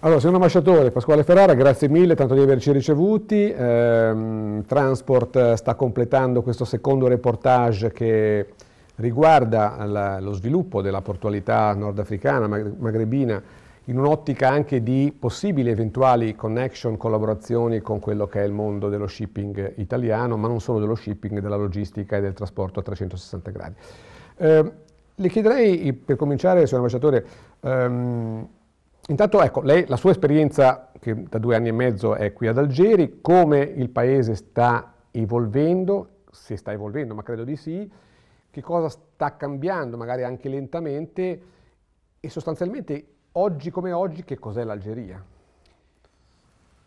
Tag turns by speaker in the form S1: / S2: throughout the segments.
S1: Allora, signor ambasciatore Pasquale Ferrara, grazie mille tanto di averci ricevuti. Ehm, eh, Transport sta completando questo secondo reportage che riguarda la, lo sviluppo della portualità nordafricana, magrebina, in un'ottica anche di possibili eventuali connection, collaborazioni con quello che è il mondo dello shipping italiano, ma non solo dello shipping, della logistica e del trasporto a 360 gradi. Eh, le chiederei, per cominciare, signor ambasciatore, ehm, Intanto ecco, lei, la sua esperienza che da due anni e mezzo è qui ad Algeri, come il paese sta evolvendo, se sta evolvendo, ma credo di sì, che cosa sta cambiando, magari anche lentamente, e sostanzialmente oggi come oggi che cos'è l'Algeria?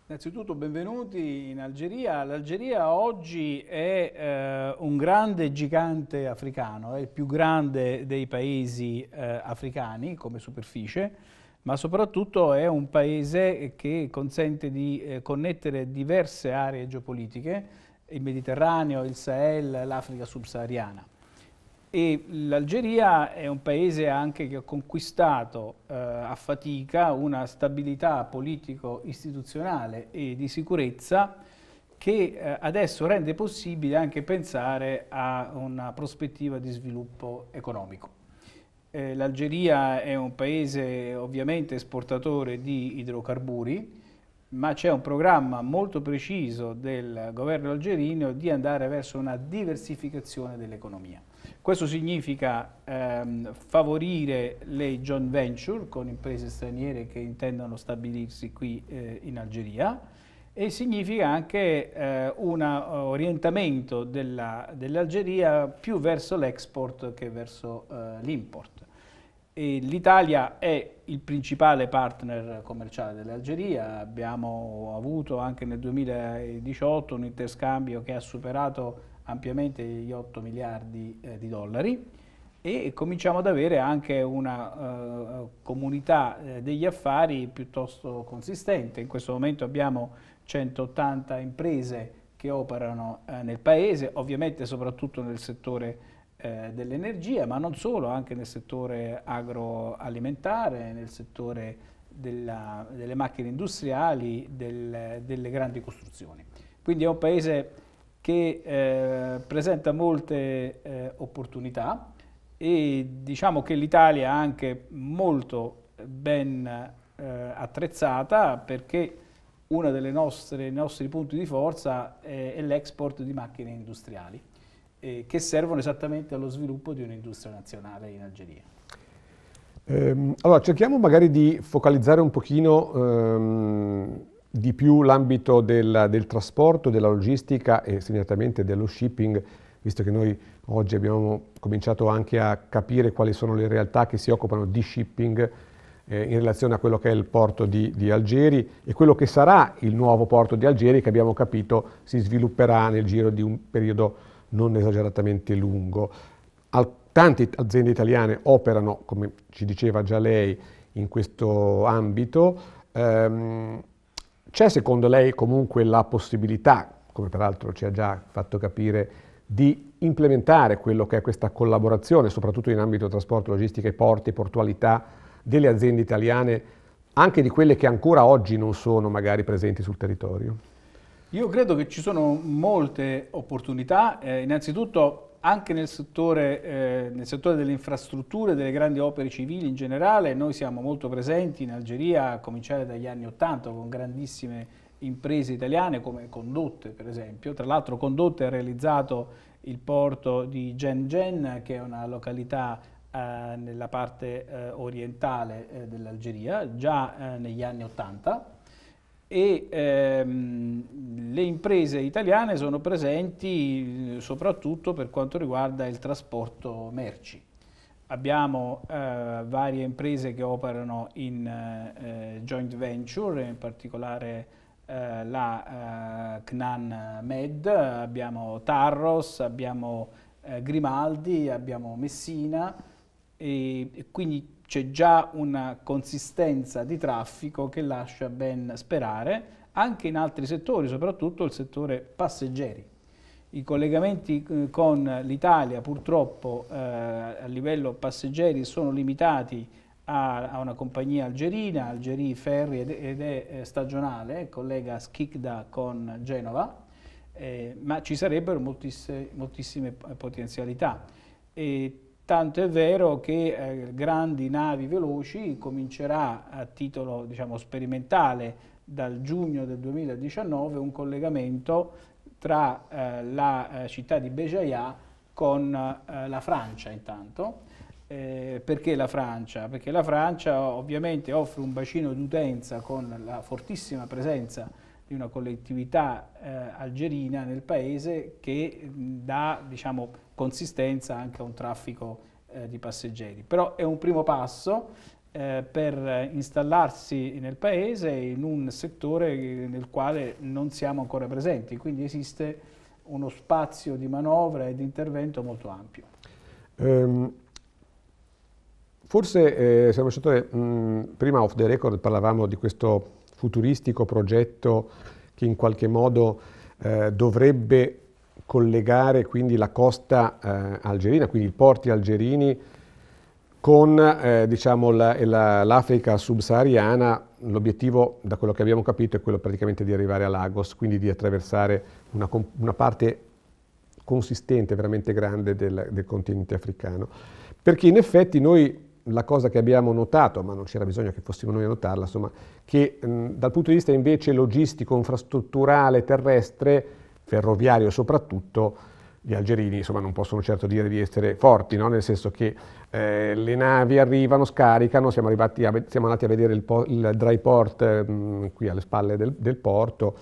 S2: Innanzitutto benvenuti in Algeria. L'Algeria oggi è eh, un grande gigante africano, è il più grande dei paesi eh, africani come superficie, ma soprattutto è un paese che consente di eh, connettere diverse aree geopolitiche, il Mediterraneo, il Sahel, l'Africa subsahariana. E l'Algeria è un paese anche che ha conquistato eh, a fatica una stabilità politico-istituzionale e di sicurezza che eh, adesso rende possibile anche pensare a una prospettiva di sviluppo economico. Eh, L'Algeria è un paese ovviamente esportatore di idrocarburi, ma c'è un programma molto preciso del governo algerino di andare verso una diversificazione dell'economia. Questo significa ehm, favorire le joint venture con imprese straniere che intendono stabilirsi qui eh, in Algeria e significa anche eh, un eh, orientamento dell'Algeria dell più verso l'export che verso eh, l'import. L'Italia è il principale partner commerciale dell'Algeria, abbiamo avuto anche nel 2018 un interscambio che ha superato ampiamente gli 8 miliardi eh, di dollari e cominciamo ad avere anche una uh, comunità eh, degli affari piuttosto consistente. In questo momento abbiamo 180 imprese che operano uh, nel paese, ovviamente soprattutto nel settore eh, dell'energia, ma non solo, anche nel settore agroalimentare, nel settore della, delle macchine industriali, del, delle grandi costruzioni. Quindi è un paese che eh, presenta molte eh, opportunità e diciamo che l'Italia è anche molto ben eh, attrezzata perché uno dei nostri punti di forza è, eh, è l'export di macchine industriali eh, che servono esattamente allo sviluppo di un'industria nazionale in Algeria.
S1: Ehm, allora, cerchiamo magari di focalizzare un pochino ehm, di più l'ambito del, del, trasporto, della logistica e segnatamente dello shipping, visto che noi oggi abbiamo cominciato anche a capire quali sono le realtà che si occupano di shipping eh, in relazione a quello che è il porto di, di, Algeri e quello che sarà il nuovo porto di Algeri che abbiamo capito si svilupperà nel giro di un periodo non esageratamente lungo. Al, tante aziende italiane operano, come ci diceva già lei, in questo ambito. Ehm, c'è secondo lei comunque la possibilità, come peraltro ci ha già fatto capire, di implementare quello che è questa collaborazione, soprattutto in ambito trasporto, logistica e porti, portualità delle aziende italiane, anche di quelle che ancora oggi non sono magari presenti sul territorio?
S2: Io credo che ci sono molte opportunità, eh, innanzitutto anche nel settore, eh, nel settore, delle infrastrutture, delle grandi opere civili in generale, noi siamo molto presenti in Algeria a cominciare dagli anni Ottanta con grandissime imprese italiane come Condotte per esempio, tra l'altro Condotte ha realizzato il porto di Gen Gen che è una località eh, nella parte eh, orientale eh, dell'Algeria già eh, negli anni Ottanta e ehm, le imprese italiane sono presenti eh, soprattutto per quanto riguarda il trasporto merci. Abbiamo eh, varie imprese che operano in eh, eh joint venture, in particolare eh, la CNAN eh, Med, abbiamo Tarros, abbiamo Grimaldi, abbiamo Messina e, e quindi c'è già una consistenza di traffico che lascia ben sperare anche in altri settori, soprattutto il settore passeggeri. I collegamenti eh, con l'Italia purtroppo eh, a livello passeggeri sono limitati a, a una compagnia algerina, Algeri Ferri ed, ed è eh, stagionale, collega Schicda con Genova, eh, ma ci sarebbissime, moltissime eh, potenzialità. E Tanto è vero che eh, grandi navi veloci comincerà a titolo diciamo, sperimentale dal giugno del 2019 un collegamento tra eh, la eh, città di Béjaïa con eh, la Francia intanto. Eh, perché la Francia? Perché la Francia ovviamente offre un bacino d'utenza con la fortissima presenza di una collettività eh, algerina nel paese che dà diciamo, consistenza anche a un traffico eh, di passeggeri. Però è un primo passo eh, per installarsi nel paese in un settore eh, nel quale non siamo ancora presenti, quindi esiste uno spazio di manovra e di intervento molto ampio.
S1: Um. Forse, eh, siamo state, prima off the record parlavamo di questo futuristico progetto che in qualche modo eh, dovrebbe collegare quindi la costa eh, algerina, quindi i porti algerini con eh, diciamo, l'Africa la, subsahariana, l'obiettivo da quello che abbiamo capito è quello praticamente di arrivare a Lagos, quindi di attraversare una, una parte consistente, veramente grande del, del continente africano. Perché in effetti noi la cosa che abbiamo notato, ma non c'era bisogno che fossimo noi a notarla, insomma, che mh, dal punto di vista invece logistico, infrastrutturale, terrestre, ferroviario soprattutto, gli algerini insomma, non possono certo dire di essere forti, no? nel senso che eh, le navi arrivano, scaricano, siamo, a, siamo andati a vedere il, il dry port mh, qui alle spalle del, del porto,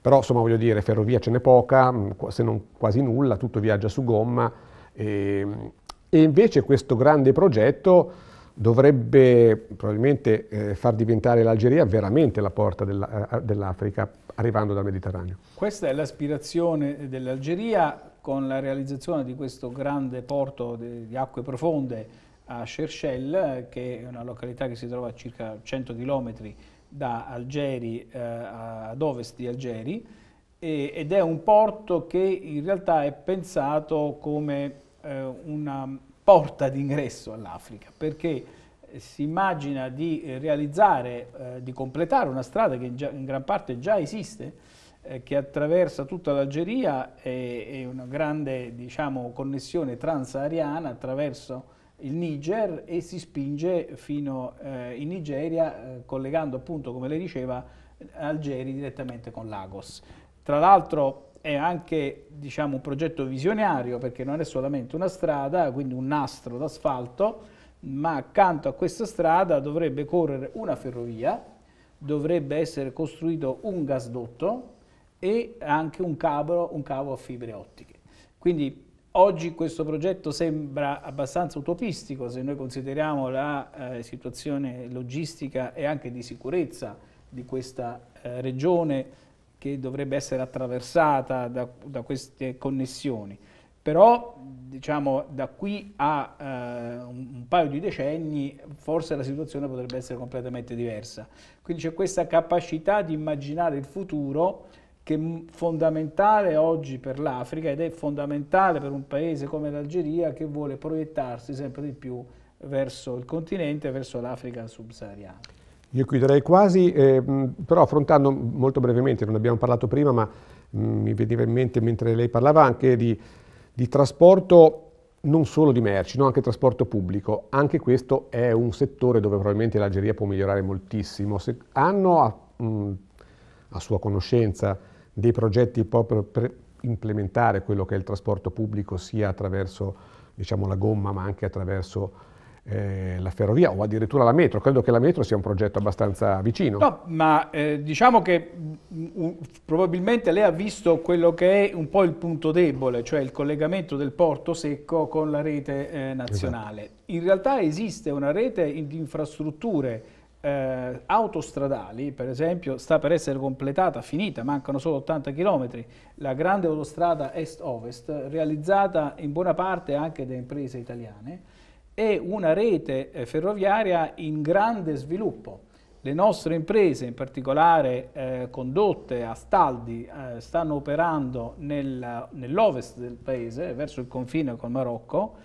S1: però insomma voglio dire ferrovia ce n'è poca, mh, se non quasi nulla, tutto viaggia su gomma. E, ehm, e invece questo grande progetto dovrebbe probabilmente eh, far diventare l'Algeria veramente la porta eh, dell'Africa arrivando dal Mediterraneo.
S2: Questa è l'aspirazione dell'Algeria con la realizzazione di questo grande porto di, di acque profonde a Cherchel, che è una località che si trova a circa 100 km da Algeri, eh, ad ovest di Algeri, e, ed è un porto che in realtà è pensato come eh, una porta d'ingresso all'Africa, perché si immagina di realizzare, eh, di completare una strada che in, già, in gran parte già esiste, eh, che attraversa tutta l'Algeria e, e, una grande diciamo, connessione transariana attraverso il Niger e si spinge fino eh, in Nigeria eh, collegando appunto come lei diceva Algeri direttamente con Lagos. Tra l'altro è anche diciamo, un progetto visionario perché non è solamente una strada, quindi un nastro d'asfalto, ma accanto a questa strada dovrebbe correre una ferrovia, dovrebbe essere costruito un gasdotto e anche un cavo, un cavo a fibre ottiche. Quindi oggi questo progetto sembra abbastanza utopistico se noi consideriamo la eh, situazione logistica e anche di sicurezza di questa eh, regione che dovrebbe essere attraversata da, da queste connessioni. Però diciamo, da qui a eh, un, un paio di decenni forse la situazione potrebbe essere completamente diversa. Quindi c'è questa capacità di immaginare il futuro che è mm, fondamentale oggi per l'Africa ed è fondamentale per un paese come l'Algeria che vuole proiettarsi sempre di più verso il continente, verso l'Africa subsahariana.
S1: Io chiuderei quasi, eh, però affrontando molto brevemente, non abbiamo parlato prima, ma mh, mm, mi veniva in mente mentre lei parlava anche di, di trasporto non solo di merci, no? anche trasporto pubblico. Anche questo è un settore dove probabilmente l'Algeria può migliorare moltissimo. Se hanno a, mh, mm, a sua conoscenza dei progetti proprio per implementare quello che è il trasporto pubblico sia attraverso diciamo, la gomma ma anche attraverso eh, la ferrovia o addirittura la metro. Credo che la metro sia un progetto abbastanza vicino. No,
S2: ma eh, diciamo che mh, mm, probabilmente lei ha visto quello che è un po' il punto debole, cioè il collegamento del porto secco con la rete eh, nazionale. Esatto. In realtà esiste una rete di infrastrutture eh, autostradali, per esempio, sta per essere completata, finita, mancano solo 80 km, la grande autostrada est-ovest, realizzata in buona parte anche da imprese italiane, è una rete eh, ferroviaria in grande sviluppo. Le nostre imprese, in particolare eh, condotte a Staldi, eh, stanno operando nel, nell'ovest del paese, verso il confine col Marocco,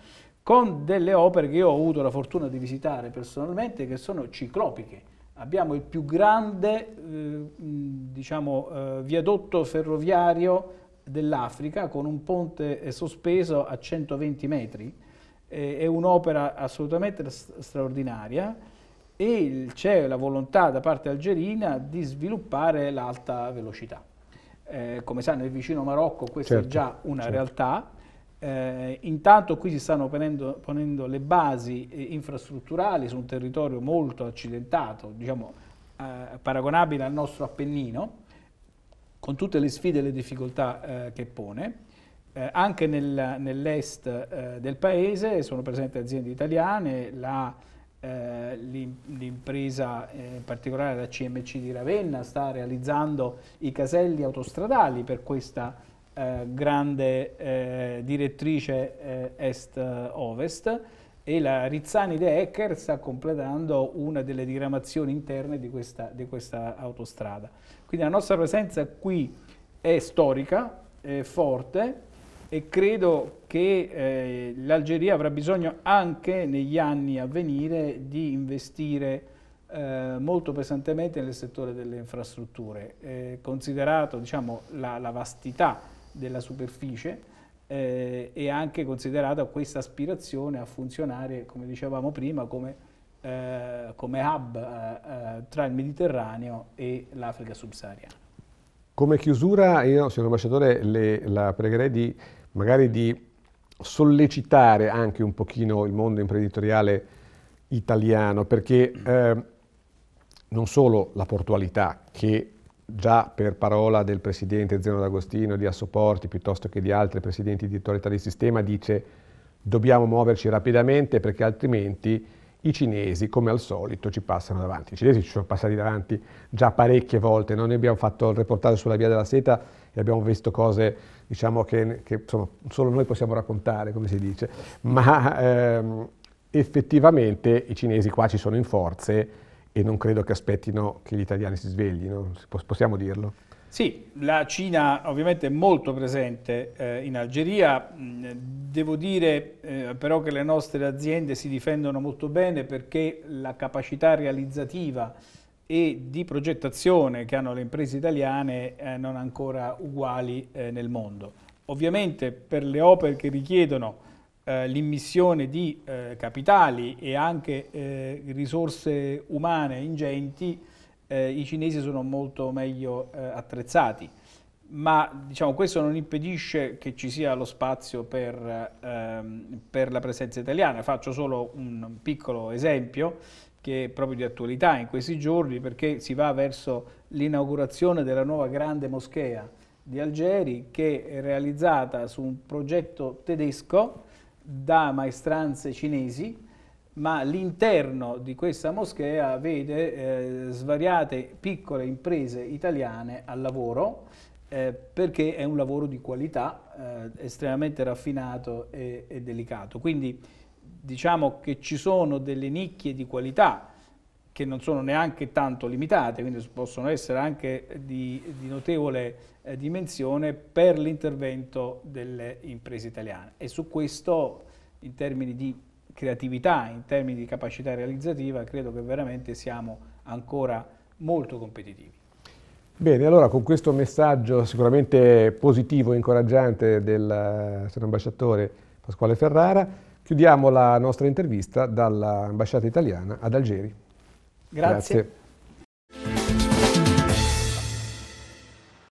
S2: con delle opere che io ho avuto la fortuna di visitare personalmente, che sono ciclopiche. Abbiamo il più grande eh, diciamo, eh, viadotto ferroviario dell'Africa, con un ponte eh, sospeso a 120 metri, eh, è un'opera assolutamente straordinaria e c'è la volontà da parte algerina di sviluppare l'alta velocità. Eh, come sa, nel vicino Marocco questa certo, è già una certo. realtà, eh, intanto qui si stanno ponendo, ponendo le basi eh, infrastrutturali su un territorio molto accidentato, diciamo eh, paragonabile al nostro Appennino, con tutte le sfide e le difficoltà eh, che pone. Eh, anche nel, nell'est eh, del paese sono presenti aziende italiane, eh, l'impresa eh, in particolare la CMC di Ravenna sta realizzando i caselli autostradali per questa eh, grande eh, direttrice est-ovest e la Rizzani De Ecker sta completando una delle diramazioni interne di questa, di questa autostrada. Quindi la nostra presenza qui è storica, è forte, e credo che eh, l'Algeria avrà bisogno anche negli anni a venire di investire eh, molto pesantemente nel settore delle infrastrutture, eh, considerato diciamo, la, la, vastità della superficie eh, e anche considerata questa aspirazione a funzionare, come dicevamo prima, come, eh, come hub eh, tra il Mediterraneo e l'Africa subsahariana.
S1: Come chiusura, io, signor ambasciatore, le, la pregherei di magari di sollecitare anche un pochino il mondo imprenditoriale italiano, perché eh, non solo la portualità, che già per parola del presidente Zeno D'Agostino di Assoporti, piuttosto che di altri presidenti di autorità di sistema, dice dobbiamo muoverci rapidamente perché altrimenti i cinesi, come al solito, ci passano davanti. I cinesi ci sono passati davanti già parecchie volte. Noi abbiamo fatto il reportage sulla Via della Seta e abbiamo visto cose diciamo, che, che insomma, solo noi possiamo raccontare, come si dice. Ma ehm, effettivamente i cinesi qua ci sono in forze e non credo che aspettino che gli italiani si sveglino, possiamo dirlo.
S2: Sì, la Cina ovviamente è molto presente eh, in Algeria, mm, devo dire eh, però che le nostre aziende si difendono molto bene perché la capacità realizzativa e di progettazione che hanno le imprese italiane eh, non ancora uguali eh, nel mondo. Ovviamente per le opere che richiedono eh, l'immissione di eh, capitali e anche risorse umane ingenti, eh, i cinesi sono molto meglio eh, attrezzati, ma diciamo, questo non impedisce che ci sia lo spazio per, ehm, per la presenza italiana. Faccio solo un piccolo esempio che è proprio di attualità in questi giorni perché si va verso l'inaugurazione della nuova grande moschea di Algeri che è realizzata su un progetto tedesco da maestranze cinesi ma l'interno di questa moschea vede eh, svariate piccole imprese italiane al lavoro eh, perché è un lavoro di qualità eh, estremamente raffinato e, e, delicato. Quindi diciamo che ci sono delle nicchie di qualità che non sono neanche tanto limitate, quindi possono essere anche di, di notevole eh, dimensione per l'intervento delle imprese italiane. E su questo, in termini di creatività, in termini di capacità realizzativa, credo che veramente siamo ancora molto competitivi.
S1: Bene, allora con questo messaggio sicuramente positivo e incoraggiante del eh, signor ambasciatore Pasquale Ferrara, chiudiamo la nostra intervista dall'ambasciata italiana ad Algeri. Grazie. Grazie.